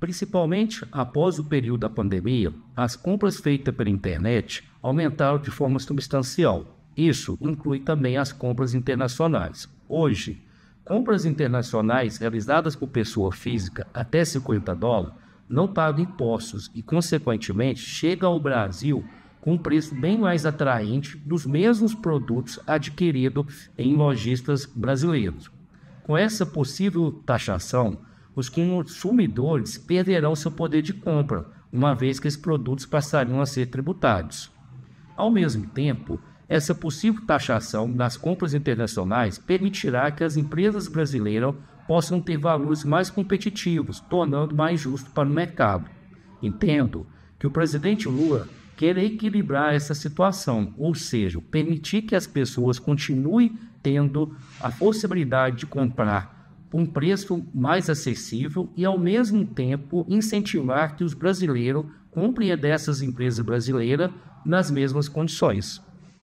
Principalmente após o período da pandemia, as compras feitas pela internet aumentaram de forma substancial. Isso inclui também as compras internacionais. Hoje, compras internacionais realizadas por pessoa física até 50 dólares não pagam impostos e, consequentemente, chegam ao Brasil com um preço bem mais atraente dos mesmos produtos adquiridos em lojistas brasileiros. Com essa possível taxação, os consumidores perderão seu poder de compra, uma vez que esses produtos passariam a ser tributados. Ao mesmo tempo, essa possível taxação das compras internacionais permitirá que as empresas brasileiras possam ter valores mais competitivos, tornando mais justo para o mercado. Entendo que o presidente Lula quer equilibrar essa situação, ou seja, permitir que as pessoas continuem tendo a possibilidade de comprar um preço mais acessível e, ao mesmo tempo, incentivar que os brasileiros comprem dessas empresas brasileiras nas mesmas condições.